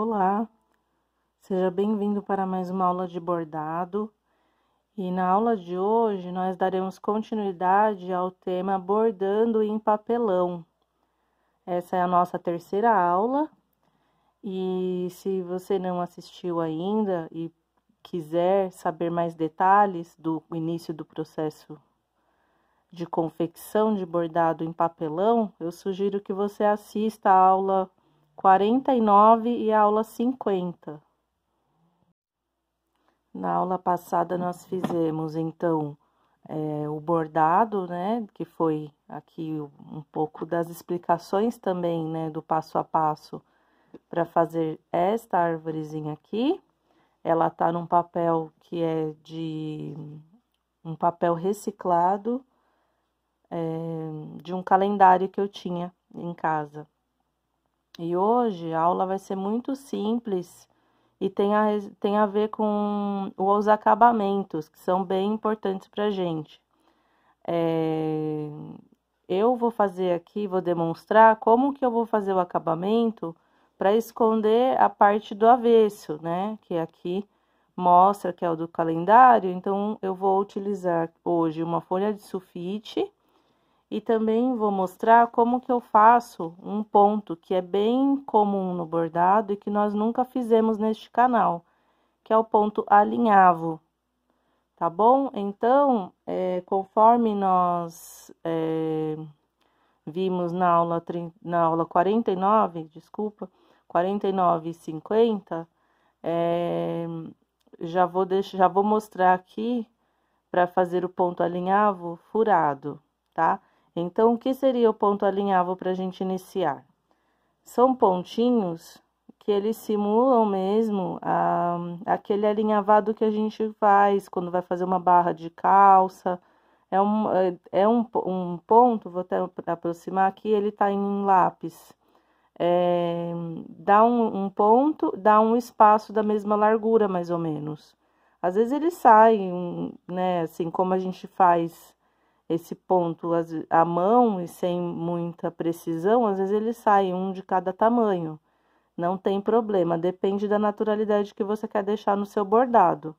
Olá, seja bem-vindo para mais uma aula de bordado. E na aula de hoje nós daremos continuidade ao tema bordando em papelão. Essa é a nossa terceira aula. E se você não assistiu ainda e quiser saber mais detalhes do início do processo de confecção de bordado em papelão, eu sugiro que você assista a aula 49 e a aula 50. Na aula passada nós fizemos então é, o bordado, né, que foi aqui um pouco das explicações também, né, do passo a passo para fazer esta árvorezinha aqui. Ela tá num papel que é de um papel reciclado é, de um calendário que eu tinha em casa. E hoje a aula vai ser muito simples e tem a, tem a ver com os acabamentos, que são bem importantes para a gente. É, eu vou fazer aqui, vou demonstrar como que eu vou fazer o acabamento para esconder a parte do avesso, né? Que aqui mostra que é o do calendário, então eu vou utilizar hoje uma folha de sulfite e também vou mostrar como que eu faço um ponto que é bem comum no bordado e que nós nunca fizemos neste canal, que é o ponto alinhavo, tá bom? Então, é, conforme nós é, vimos na aula, na aula 49, desculpa, 49 e 50, é, já, vou deixar, já vou mostrar aqui para fazer o ponto alinhavo furado, Tá? Então, o que seria o ponto alinhavo para a gente iniciar? São pontinhos que eles simulam mesmo a, ah, aquele alinhavado que a gente faz quando vai fazer uma barra de calça. É um, é, é um, um ponto, vou até aproximar aqui, ele está em lápis. É, dá um, um, ponto, dá um espaço da mesma largura, mais ou menos. Às vezes ele sai, né, assim, como a gente faz esse ponto à mão e sem muita precisão, às vezes ele sai um de cada tamanho. Não tem problema, depende da naturalidade que você quer deixar no seu bordado,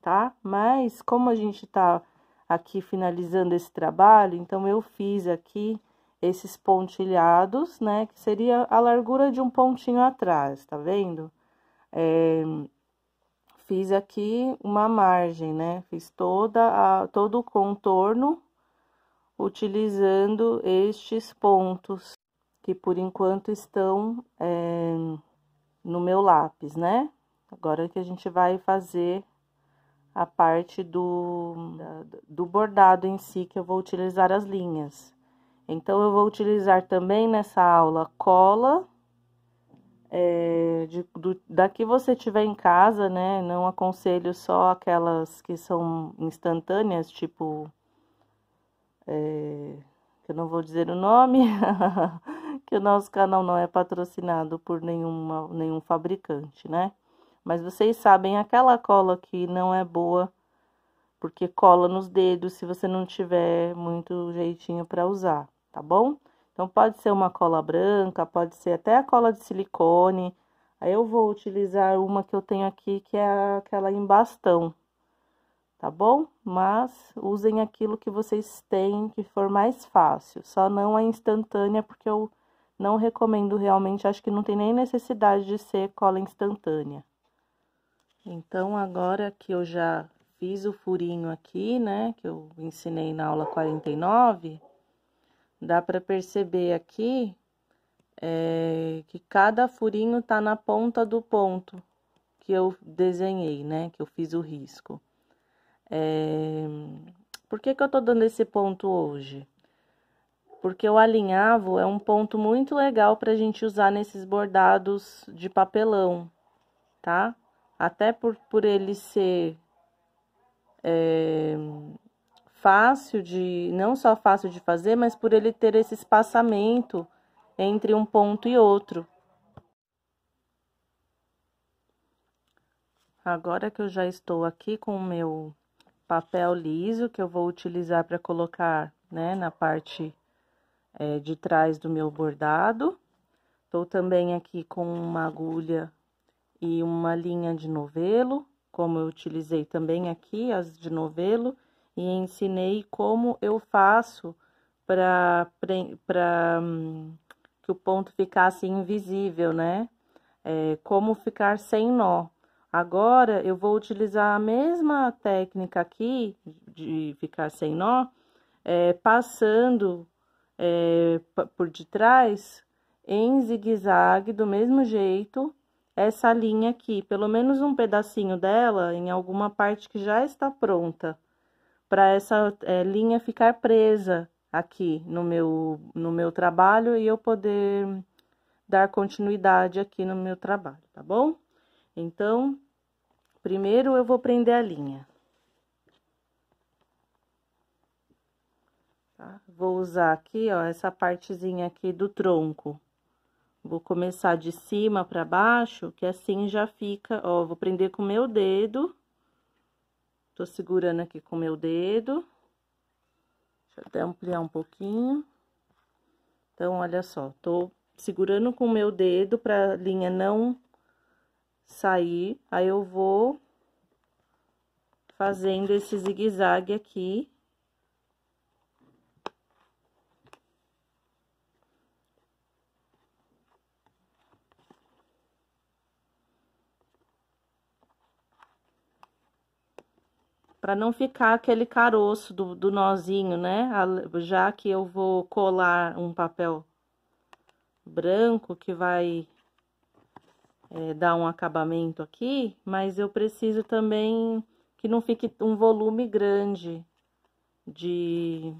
tá? Mas como a gente tá aqui finalizando esse trabalho, então eu fiz aqui esses pontilhados, né? Que seria a largura de um pontinho atrás, tá vendo? É, fiz aqui uma margem, né? Fiz toda a, todo o contorno utilizando estes pontos que por enquanto estão é, no meu lápis, né? Agora que a gente vai fazer a parte do, do bordado em si que eu vou utilizar as linhas. Então, eu vou utilizar também nessa aula cola, é, de, do, da que você tiver em casa, né? Não aconselho só aquelas que são instantâneas, tipo é, que eu não vou dizer o nome, que o nosso canal não é patrocinado por nenhuma, nenhum fabricante, né? Mas vocês sabem, aquela cola que não é boa, porque cola nos dedos se você não tiver muito jeitinho para usar, tá bom? Então, pode ser uma cola branca, pode ser até a cola de silicone. Aí, eu vou utilizar uma que eu tenho aqui, que é aquela em bastão, tá bom? Mas usem aquilo que vocês têm que for mais fácil, só não a é instantânea, porque eu não recomendo realmente, acho que não tem nem necessidade de ser cola instantânea. Então, agora que eu já fiz o furinho aqui, né, que eu ensinei na aula 49, dá para perceber aqui é, que cada furinho tá na ponta do ponto que eu desenhei, né, que eu fiz o risco. É... Por que, que eu estou dando esse ponto hoje? Porque o alinhavo é um ponto muito legal para a gente usar nesses bordados de papelão, tá? Até por, por ele ser é, fácil de, não só fácil de fazer, mas por ele ter esse espaçamento entre um ponto e outro. Agora que eu já estou aqui com o meu papel liso que eu vou utilizar para colocar né, na parte é, de trás do meu bordado. Estou também aqui com uma agulha e uma linha de novelo, como eu utilizei também aqui as de novelo, e ensinei como eu faço para para hum, que o ponto ficasse invisível, né? É, como ficar sem nó. Agora eu vou utilizar a mesma técnica aqui de ficar sem nó, é, passando é, por de trás em zigue-zague, do mesmo jeito, essa linha aqui, pelo menos um pedacinho dela em alguma parte que já está pronta, para essa é, linha ficar presa aqui no meu, no meu trabalho e eu poder dar continuidade aqui no meu trabalho, tá bom? Então, primeiro eu vou prender a linha. Tá? Vou usar aqui, ó, essa partezinha aqui do tronco. Vou começar de cima para baixo, que assim já fica, ó, vou prender com meu dedo. Tô segurando aqui com meu dedo. Deixa eu até ampliar um pouquinho. Então, olha só, tô segurando com o meu dedo pra linha não sair, aí eu vou fazendo esse zigue-zague aqui. Para não ficar aquele caroço do, do nozinho, né? Já que eu vou colar um papel branco que vai é, dar um acabamento aqui, mas eu preciso também que não fique um volume grande de,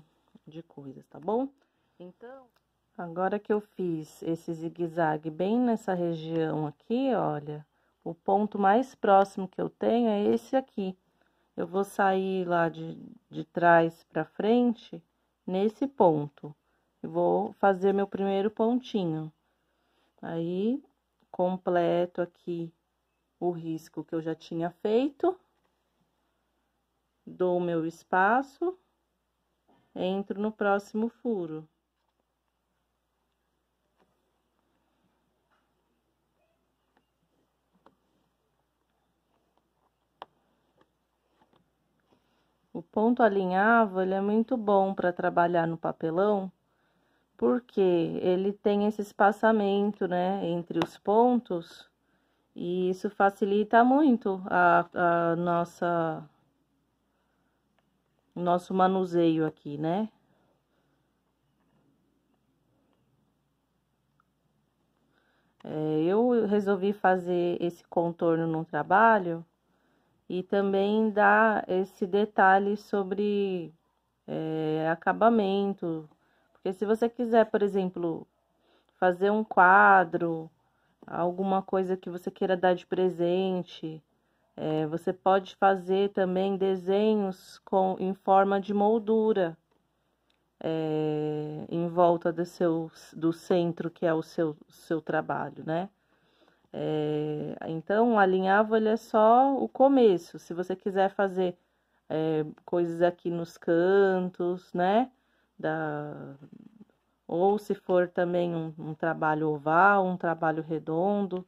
de coisas, tá bom? Então, agora que eu fiz esse zigue-zague bem nessa região aqui, olha, o ponto mais próximo que eu tenho é esse aqui. Eu vou sair lá de, de trás pra frente nesse ponto. e vou fazer meu primeiro pontinho. Aí, completo aqui o risco que eu já tinha feito, dou o meu espaço, entro no próximo furo. O ponto alinhavo, ele é muito bom para trabalhar no papelão, porque ele tem esse espaçamento, né, entre os pontos, e isso facilita muito a, a nossa nosso manuseio aqui, né? É, eu resolvi fazer esse contorno no trabalho e também dar esse detalhe sobre é, acabamento, porque se você quiser, por exemplo, fazer um quadro, alguma coisa que você queira dar de presente, é, você pode fazer também desenhos com, em forma de moldura é, em volta do, seu, do centro que é o seu, seu trabalho, né? É, então, alinhavo ele é só o começo. Se você quiser fazer é, coisas aqui nos cantos, né? da ou se for também um, um trabalho oval, um trabalho redondo,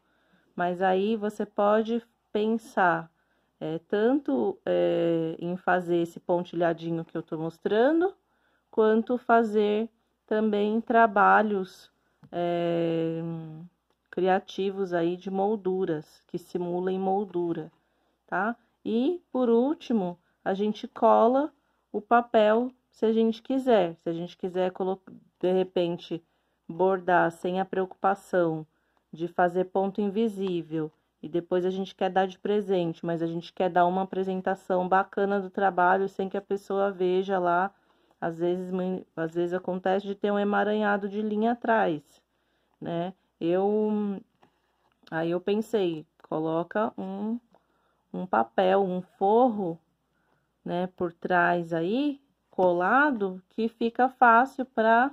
mas aí você pode pensar é, tanto é, em fazer esse pontilhadinho que eu estou mostrando, quanto fazer também trabalhos é, criativos aí de molduras, que simulem moldura, tá? E por último, a gente cola o papel se a gente quiser. Se a gente quiser, de repente, bordar sem a preocupação de fazer ponto invisível e depois a gente quer dar de presente, mas a gente quer dar uma apresentação bacana do trabalho sem que a pessoa veja lá. Às vezes, às vezes acontece de ter um emaranhado de linha atrás, né? Eu aí eu pensei, coloca um um papel, um forro, né, por trás aí, colado que fica fácil para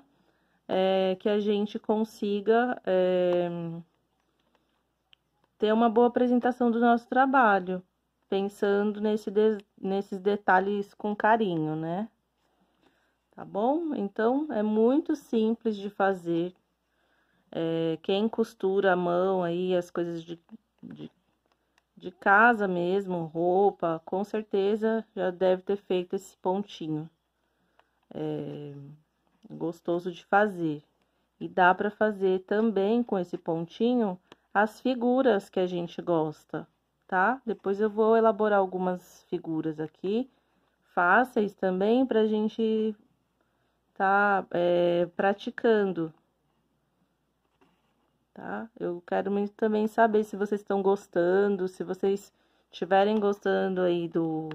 é, que a gente consiga é, ter uma boa apresentação do nosso trabalho, pensando nesse de, nesses detalhes com carinho, né? Tá bom? Então, é muito simples de fazer. É, quem costura a mão aí, as coisas de, de, de casa mesmo, roupa, com certeza já deve ter feito esse pontinho é, gostoso de fazer. E dá para fazer também com esse pontinho as figuras que a gente gosta, tá? Depois eu vou elaborar algumas figuras aqui, fáceis também, para a gente tá é, praticando, tá? Eu quero muito também saber se vocês estão gostando, se vocês estiverem gostando aí do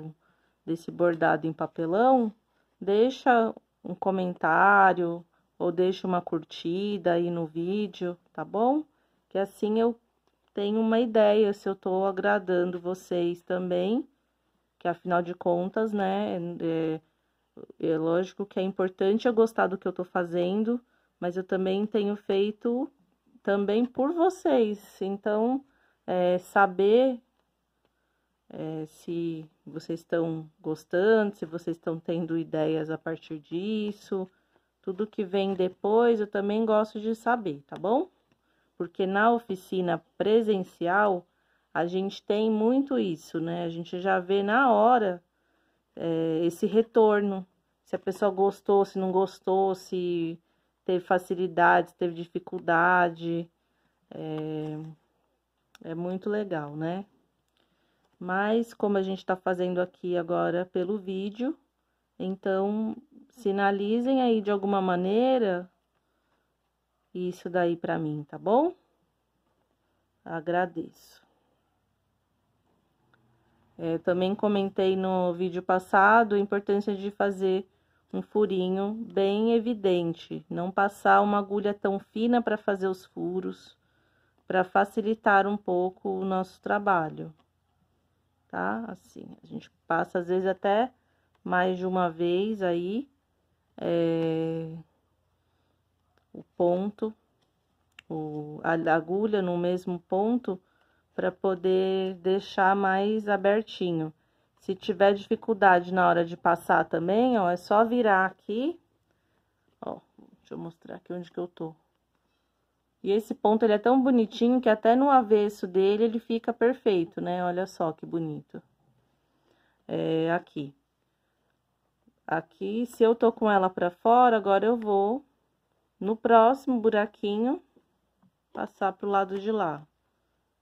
desse bordado em papelão, deixa um comentário ou deixa uma curtida aí no vídeo, tá bom? Que assim eu tenho uma ideia se eu tô agradando vocês também, que afinal de contas, né, é, é, é lógico que é importante eu gostar do que eu tô fazendo, mas eu também tenho feito também por vocês, então... É, saber é, se vocês estão gostando, se vocês estão tendo ideias a partir disso. Tudo que vem depois eu também gosto de saber, tá bom? Porque na oficina presencial a gente tem muito isso, né? A gente já vê na hora é, esse retorno. Se a pessoa gostou, se não gostou, se teve facilidade, se teve dificuldade. É, é muito legal, né? Mas, como a gente está fazendo aqui agora pelo vídeo, então sinalizem aí de alguma maneira isso daí para mim, tá bom? Agradeço. É, também comentei no vídeo passado a importância de fazer um furinho bem evidente, não passar uma agulha tão fina para fazer os furos, para facilitar um pouco o nosso trabalho tá? Assim, a gente passa às vezes até mais de uma vez aí é, o ponto, o, a agulha no mesmo ponto para poder deixar mais abertinho. Se tiver dificuldade na hora de passar também, ó, é só virar aqui, ó, deixa eu mostrar aqui onde que eu tô. E esse ponto ele é tão bonitinho que até no avesso dele ele fica perfeito, né? Olha só que bonito. É aqui. Aqui, se eu tô com ela pra fora, agora eu vou no próximo buraquinho passar pro lado de lá.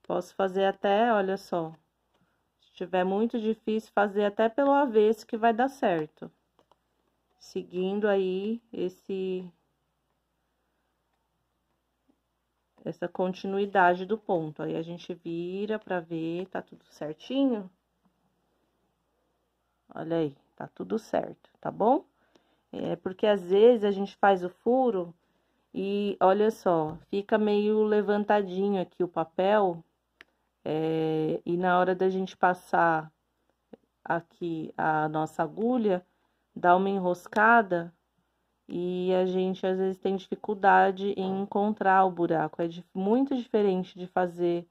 Posso fazer até, olha só. Se tiver muito difícil, fazer até pelo avesso que vai dar certo. Seguindo aí esse essa continuidade do ponto. Aí a gente vira pra ver, tá tudo certinho? Olha aí, tá tudo certo, tá bom? É porque às vezes a gente faz o furo e olha só, fica meio levantadinho aqui o papel. É, e na hora da gente passar aqui a nossa agulha, dá uma enroscada, e a gente às vezes tem dificuldade em encontrar o buraco. É muito diferente de fazer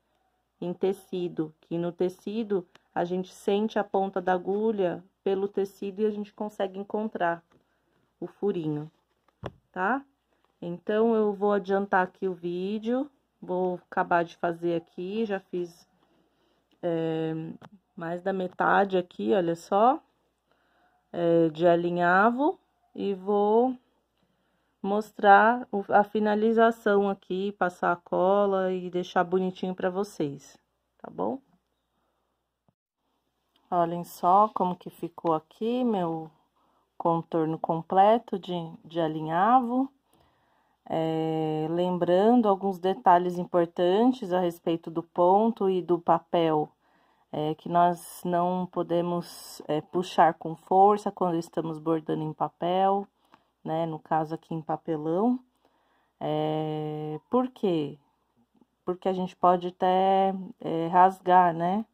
em tecido, que no tecido a gente sente a ponta da agulha pelo tecido e a gente consegue encontrar o furinho, tá? Então eu vou adiantar aqui o vídeo, vou acabar de fazer aqui, já fiz é, mais da metade aqui, olha só, é, de alinhavo e vou mostrar a finalização aqui, passar a cola e deixar bonitinho para vocês, tá bom? Olhem só como que ficou aqui meu contorno completo de, de alinhavo. É, lembrando alguns detalhes importantes a respeito do ponto e do papel, é, que nós não podemos é, puxar com força quando estamos bordando em papel né? No caso aqui em papelão. É, por quê? Porque a gente pode até é, rasgar, né?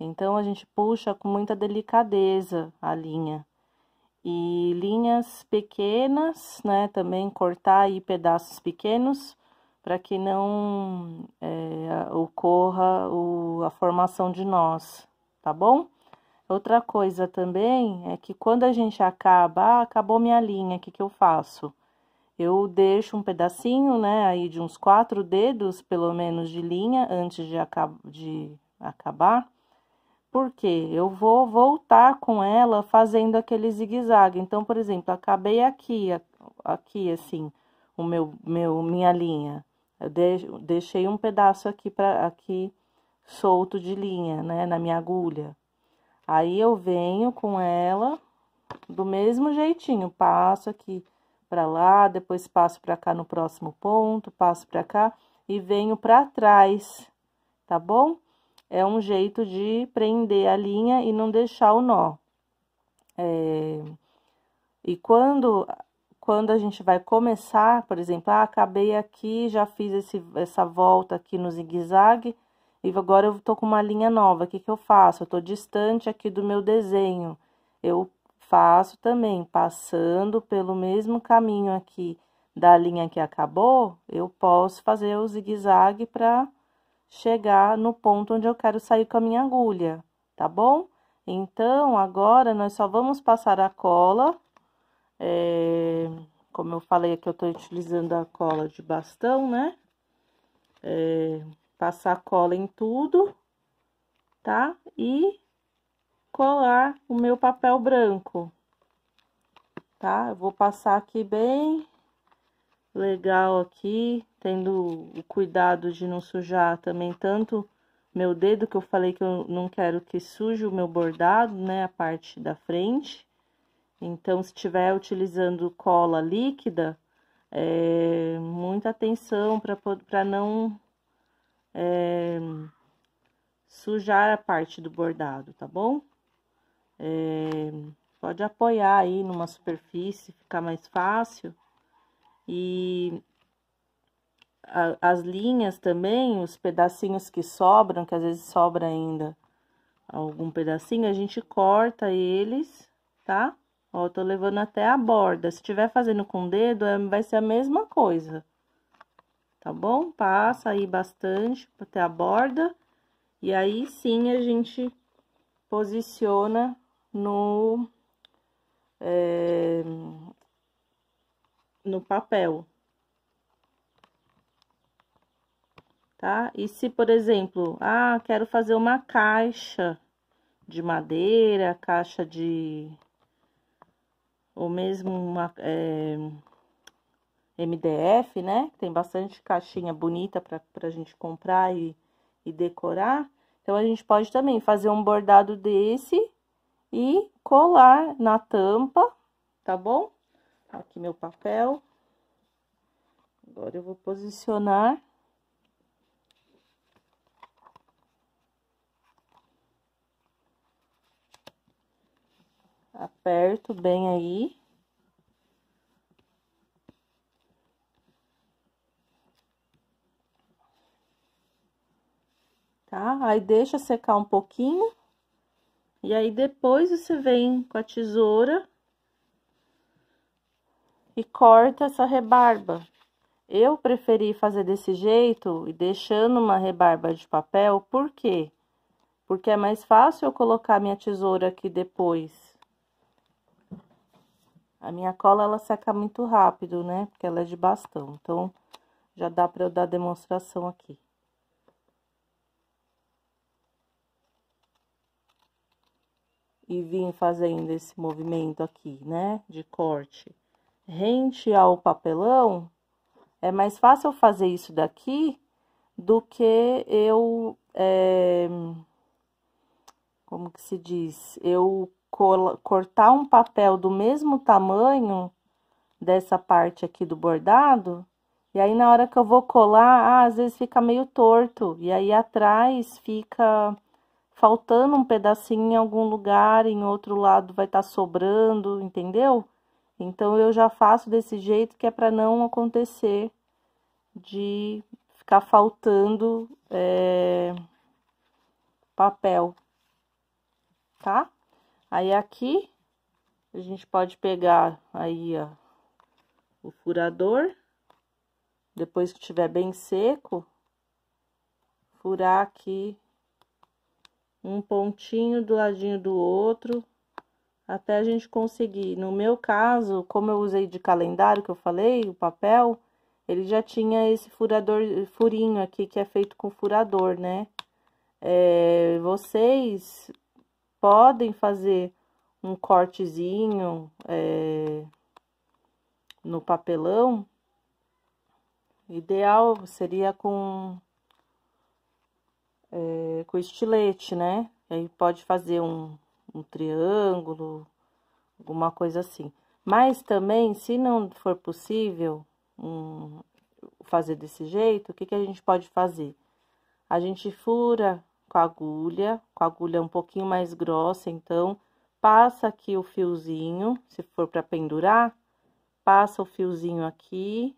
Então a gente puxa com muita delicadeza a linha. E linhas pequenas, né? Também cortar aí pedaços pequenos para que não é, ocorra o, a formação de nós, tá bom? Outra coisa também é que quando a gente acaba, ah, acabou minha linha, o que, que eu faço? Eu deixo um pedacinho, né, aí de uns quatro dedos, pelo menos, de linha antes de, de acabar, porque eu vou voltar com ela fazendo aquele zigue-zague. Então, por exemplo, acabei aqui, aqui assim, o meu, meu minha linha. Eu deixei um pedaço aqui para aqui solto de linha, né, na minha agulha. Aí eu venho com ela do mesmo jeitinho, passo aqui para lá, depois passo para cá no próximo ponto, passo para cá e venho para trás, tá bom? É um jeito de prender a linha e não deixar o nó. É... E quando quando a gente vai começar, por exemplo, ah, acabei aqui, já fiz esse, essa volta aqui no zigue-zague, e agora eu tô com uma linha nova, o que, que eu faço? Eu tô distante aqui do meu desenho. Eu faço também, passando pelo mesmo caminho aqui da linha que acabou, eu posso fazer o zigue-zague para chegar no ponto onde eu quero sair com a minha agulha, tá bom? Então, agora nós só vamos passar a cola, é, como eu falei aqui eu estou utilizando a cola de bastão, né? É, Passar cola em tudo, tá? E colar o meu papel branco, tá? Eu vou passar aqui bem legal aqui, tendo o cuidado de não sujar também tanto meu dedo, que eu falei que eu não quero que suje o meu bordado, né? A parte da frente. Então, se estiver utilizando cola líquida, é, muita atenção para não é, sujar a parte do bordado, tá bom? É, pode apoiar aí numa superfície, ficar mais fácil. E a, as linhas também, os pedacinhos que sobram, que às vezes sobra ainda algum pedacinho, a gente corta eles, tá? Ó, tô levando até a borda. Se tiver fazendo com o dedo, é, vai ser a mesma coisa tá bom? Passa aí bastante até a borda, e aí sim a gente posiciona no, é, no papel. Tá? E se, por exemplo, ah, quero fazer uma caixa de madeira, caixa de... ou mesmo uma... É, MDF, né? Tem bastante caixinha bonita para a gente comprar e, e decorar. Então, a gente pode também fazer um bordado desse e colar na tampa, tá bom? Aqui meu papel. Agora, eu vou posicionar. Aperto bem aí. tá? Aí deixa secar um pouquinho. E aí depois você vem com a tesoura e corta essa rebarba. Eu preferi fazer desse jeito e deixando uma rebarba de papel, por quê? Porque é mais fácil eu colocar minha tesoura aqui depois. A minha cola, ela seca muito rápido, né? Porque ela é de bastão, então já dá para eu dar demonstração aqui. e vim fazendo esse movimento aqui, né, de corte rente ao papelão, é mais fácil eu fazer isso daqui do que eu, é, como que se diz, eu cortar um papel do mesmo tamanho dessa parte aqui do bordado, e aí na hora que eu vou colar, ah, às vezes fica meio torto, e aí atrás fica faltando um pedacinho em algum lugar, em outro lado vai estar tá sobrando, entendeu? Então eu já faço desse jeito que é para não acontecer de ficar faltando é, papel, tá? Aí aqui a gente pode pegar aí ó, o furador, depois que tiver bem seco, furar aqui um pontinho do ladinho do outro, até a gente conseguir. No meu caso, como eu usei de calendário que eu falei, o papel, ele já tinha esse furador, furinho aqui que é feito com furador, né? É, vocês podem fazer um cortezinho é, no papelão. Ideal seria com é, com estilete, né? Aí pode fazer um, um triângulo, alguma coisa assim. Mas também, se não for possível um, fazer desse jeito, o que, que a gente pode fazer? A gente fura com a agulha, com a agulha um pouquinho mais grossa, então passa aqui o fiozinho, se for para pendurar, passa o fiozinho aqui,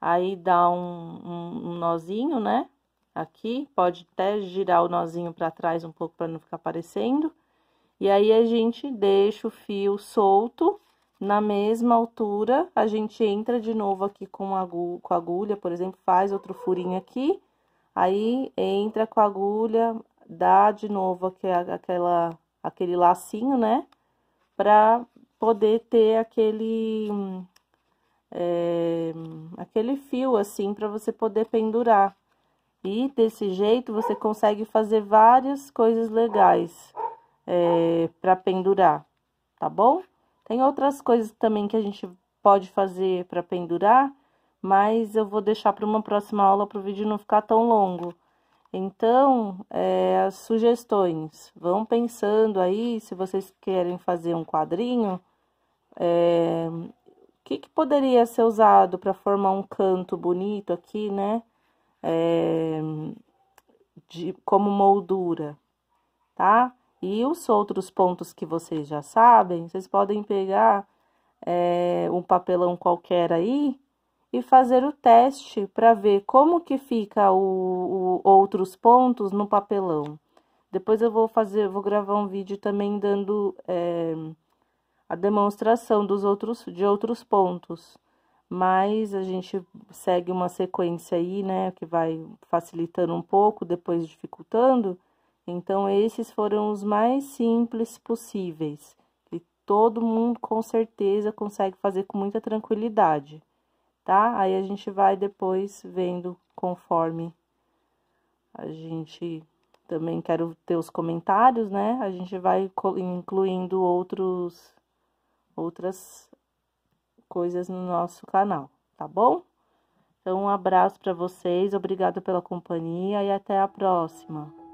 aí dá um, um, um nozinho, né? aqui, pode até girar o nozinho para trás um pouco para não ficar aparecendo. E aí a gente deixa o fio solto na mesma altura, a gente entra de novo aqui com a agulha, por exemplo, faz outro furinho aqui, aí entra com a agulha, dá de novo aquela, aquele lacinho, né? Pra poder ter aquele, é, aquele fio assim, para você poder pendurar. E desse jeito você consegue fazer várias coisas legais é, para pendurar, tá bom? Tem outras coisas também que a gente pode fazer para pendurar, mas eu vou deixar para uma próxima aula para o vídeo não ficar tão longo. Então, é, as sugestões, vão pensando aí se vocês querem fazer um quadrinho, é, o que, que poderia ser usado para formar um canto bonito aqui, né? é, de, como moldura, tá? E os outros pontos que vocês já sabem, vocês podem pegar é, um papelão qualquer aí e fazer o teste para ver como que fica o, o, outros pontos no papelão. Depois eu vou fazer, vou gravar um vídeo também dando é, a demonstração dos outros de outros pontos mas a gente segue uma sequência aí, né, que vai facilitando um pouco, depois dificultando. Então, esses foram os mais simples possíveis, que todo mundo com certeza consegue fazer com muita tranquilidade, tá? Aí a gente vai depois vendo conforme a gente também quero ter os comentários, né? A gente vai incluindo outros outras coisas no nosso canal, tá bom? Então, um abraço para vocês, obrigado pela companhia e até a próxima.